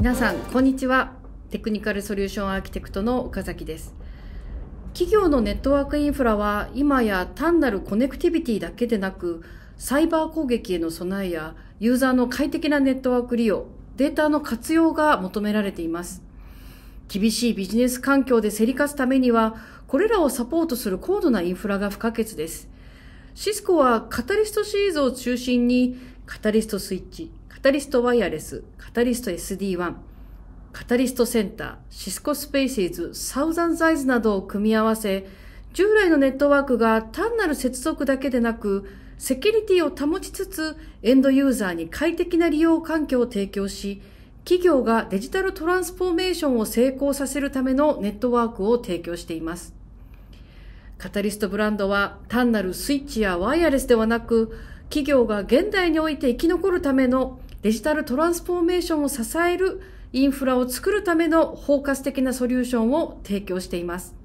皆さんこんにちはテクニカルソリューションアーキテクトの岡崎です企業のネットワークインフラは今や単なるコネクティビティだけでなくサイバー攻撃への備えやユーザーの快適なネットワーク利用データの活用が求められています厳しいビジネス環境で競り勝つためにはこれらをサポートする高度なインフラが不可欠ですシスコはカタリストシリーズを中心にカタリストスイッチカタリストワイヤレス、カタリスト SD1、カタリストセンター、シスコスペーシーズ、サウザンザイズなどを組み合わせ、従来のネットワークが単なる接続だけでなく、セキュリティを保ちつつ、エンドユーザーに快適な利用環境を提供し、企業がデジタルトランスフォーメーションを成功させるためのネットワークを提供しています。カタリストブランドは単なるスイッチやワイヤレスではなく、企業が現代において生き残るためのデジタルトランスフォーメーションを支えるインフラを作るための包括的なソリューションを提供しています。